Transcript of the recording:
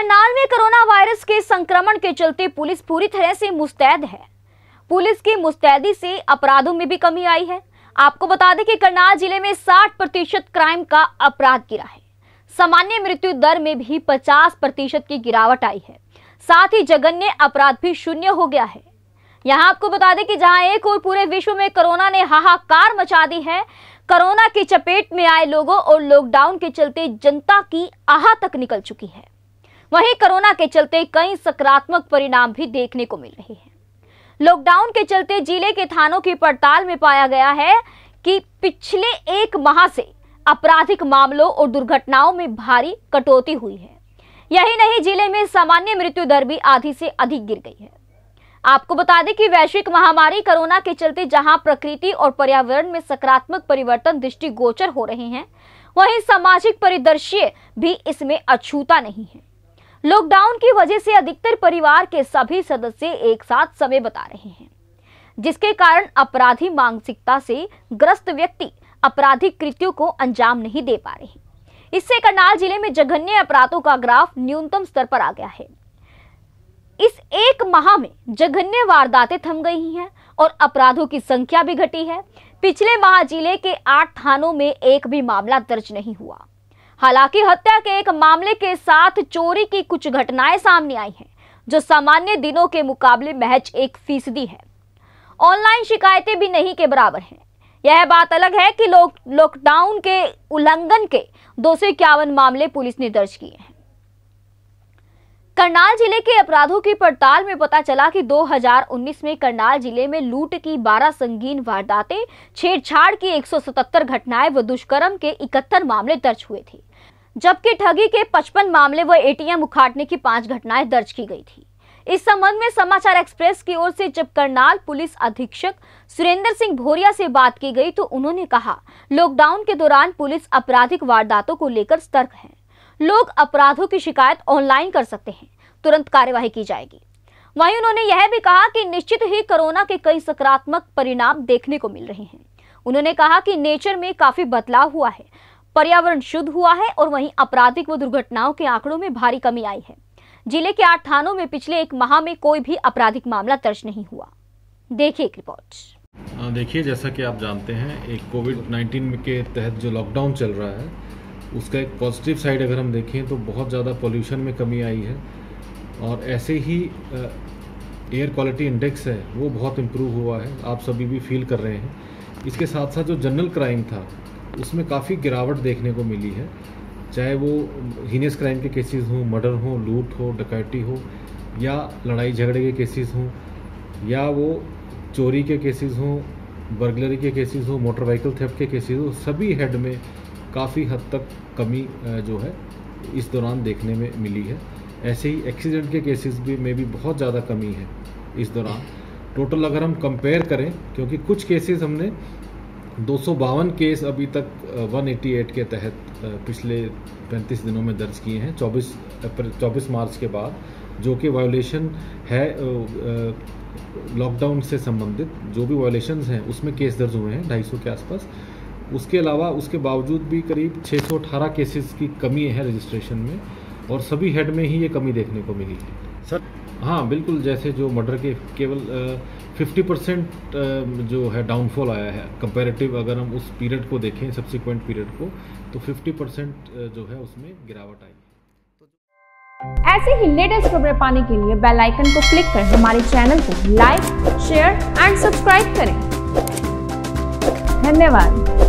करनाल में corona virus के संक्रमण के चलते पुलिस पूरी तरह से मुस्तैद है पुलिस की मुस्तैदी से अपराधों में भी कमी आई है आपको बता दें कि करनाल जिले में 60 प्रतिशत क्राइम का अपराध गिरा है सामान्य मृत्यु दर में भी 50 प्रतिशत की गिरावट आई है साथ ही जघन्य अपराध भी शून्य हो गया है यहाँ आपको बता दें कि जहाँ एक और पूरे विश्व में कोरोना ने हाहाकार मचा दी है कोरोना की चपेट में आए लोगों और लॉकडाउन के चलते जनता की आह तक निकल चुकी है वहीं कोरोना के चलते कई सकारात्मक परिणाम भी देखने को मिल रहे हैं लॉकडाउन के चलते जिले के थानों की पड़ताल में पाया गया है कि पिछले एक माह से आपराधिक मामलों और दुर्घटनाओं में भारी कटौती हुई है यही नहीं जिले में सामान्य मृत्यु दर भी आधी से अधिक गिर गई है आपको बता दें कि वैश्विक महामारी कोरोना के चलते जहां प्रकृति और पर्यावरण में सकारात्मक परिवर्तन दृष्टिगोचर हो रहे हैं वहीं सामाजिक परिदृश्य भी इसमें अछूता नहीं है लॉकडाउन की वजह से अधिकतर परिवार के सभी सदस्य एक साथ समय बता रहे हैं जिसके कारण अपराधी मानसिकता से ग्रस्त व्यक्ति अपराधिक कृत्यों को अंजाम नहीं दे पा रहे इससे करनाल जिले में जघन्य अपराधों का ग्राफ न्यूनतम स्तर पर आ गया है इस एक माह में जघन्य वारदातें थम गई हैं और अपराधों की संख्या भी घटी है पिछले माह जिले के आठ थानों में एक भी मामला दर्ज नहीं हुआ हालांकि हत्या के एक मामले के साथ चोरी की कुछ घटनाएं सामने आई हैं जो सामान्य दिनों के मुकाबले महज एक फीसदी है ऑनलाइन शिकायतें भी नहीं के बराबर हैं यह बात अलग है कि लॉकडाउन लो, के उल्लंघन के दो मामले पुलिस ने दर्ज किए हैं करनाल जिले के अपराधों की पड़ताल में पता चला कि 2019 में करनाल जिले में लूट की 12 संगीन वारदातें छेड़छाड़ की 177 घटनाएं व दुष्कर्म के इकहत्तर मामले दर्ज हुए थे जबकि ठगी के 55 मामले व एटीएम उखाड़ने की पांच घटनाएं दर्ज की गई थी इस संबंध में समाचार एक्सप्रेस की ओर से जब करनाल पुलिस अधीक्षक सुरेंद्र सिंह भोरिया से बात की गई तो उन्होंने कहा लॉकडाउन के दौरान पुलिस आपराधिक वारदातों को लेकर सतर्क है लोग अपराधों की शिकायत ऑनलाइन कर सकते हैं तुरंत कार्यवाही की जाएगी वहीं उन्होंने यह भी कहा कि निश्चित ही कोरोना के कई सकारात्मक परिणाम देखने को मिल रहे हैं उन्होंने कहा कि नेचर में काफी बदलाव हुआ है पर्यावरण शुद्ध हुआ है और वहीं आपराधिक व दुर्घटनाओं के आंकड़ों में भारी कमी आई है जिले के आठ थानों में पिछले एक माह में कोई भी आपराधिक मामला दर्ज नहीं हुआ देखिए एक रिपोर्ट हाँ, देखिए जैसा कि आप जानते हैं एक कोविड 19 के तहत जो लॉकडाउन चल रहा है उसका एक पॉजिटिव साइड अगर हम देखें तो बहुत ज़्यादा पोल्यूशन में कमी आई है और ऐसे ही एयर क्वालिटी इंडेक्स है वो बहुत इम्प्रूव हुआ है आप सभी भी फील कर रहे हैं इसके साथ साथ जो जनरल क्राइम था उसमें काफ़ी गिरावट देखने को मिली है चाहे वो हीनियस क्राइम के केसेस हों मर्डर हों लूट हो डकैती हो या लड़ाई झगड़े के केसेस हों या वो चोरी के केसेस हों बर्गलरी के केसेस हों मोटर व्हीकल थेप के केसेस हों सभी हेड में काफ़ी हद तक कमी जो है इस दौरान देखने में मिली है ऐसे ही एक्सीडेंट के केसेस भी में भी बहुत ज़्यादा कमी है इस दौरान टोटल अगर हम कंपेयर करें क्योंकि कुछ केसेस हमने दो केस अभी तक 188 के तहत पिछले 35 दिनों में दर्ज किए हैं 24 24 मार्च के बाद जो कि वायोलेशन है लॉकडाउन से संबंधित जो भी वायोलेशंस हैं उसमें केस दर्ज हुए हैं ढाई के आसपास उसके अलावा उसके बावजूद भी करीब 618 केसेस की कमी है रजिस्ट्रेशन में और सभी हेड में ही ये कमी देखने को मिली है सर हाँ बिल्कुल जैसे जो मर्डर के केवल फिफ्टी परसेंट जो है डाउनफॉल आया है कंपेरेटिव अगर हम उस पीरियड को देखें सब्सिक्वेंट पीरियड को तो फिफ्टी परसेंट जो है उसमें गिरावट आई ऐसे ही लेटेस्ट खबरें पाने के लिए बेल आइकन को क्लिक कर हमारे चैनल को लाइक शेयर एंड सब्सक्राइब करें धन्यवाद